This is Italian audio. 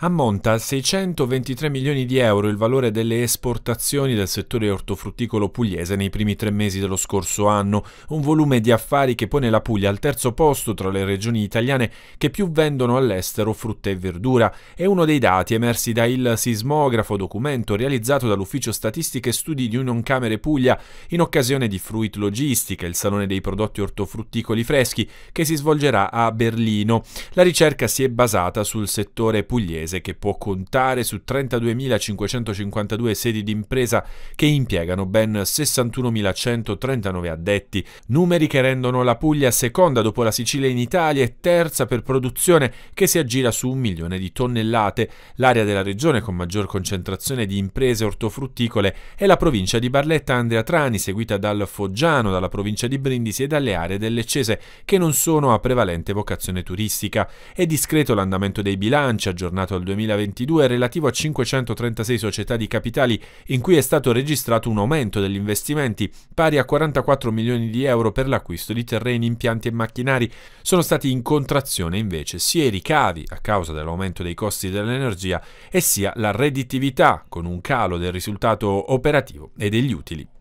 Ammonta a 623 milioni di euro il valore delle esportazioni del settore ortofrutticolo pugliese nei primi tre mesi dello scorso anno, un volume di affari che pone la Puglia al terzo posto tra le regioni italiane che più vendono all'estero frutta e verdura. È uno dei dati emersi da Il Sismografo, documento realizzato dall'Ufficio Statistiche e Studi di Union Camere Puglia in occasione di Fruit Logistica, il salone dei prodotti ortofrutticoli freschi, che si svolgerà a Berlino. La ricerca si è basata sul settore pugliese paese che può contare su 32.552 sedi d'impresa che impiegano ben 61.139 addetti, numeri che rendono la Puglia seconda dopo la Sicilia in Italia e terza per produzione che si aggira su un milione di tonnellate. L'area della regione con maggior concentrazione di imprese ortofrutticole è la provincia di Barletta Andrea Trani, seguita dal Foggiano, dalla provincia di Brindisi e dalle aree delle Cese che non sono a prevalente vocazione turistica. È discreto l'andamento dei bilanci aggiornato al 2022 relativo a 536 società di capitali in cui è stato registrato un aumento degli investimenti pari a 44 milioni di euro per l'acquisto di terreni, impianti e macchinari. Sono stati in contrazione invece sia i ricavi a causa dell'aumento dei costi dell'energia e sia la redditività con un calo del risultato operativo e degli utili.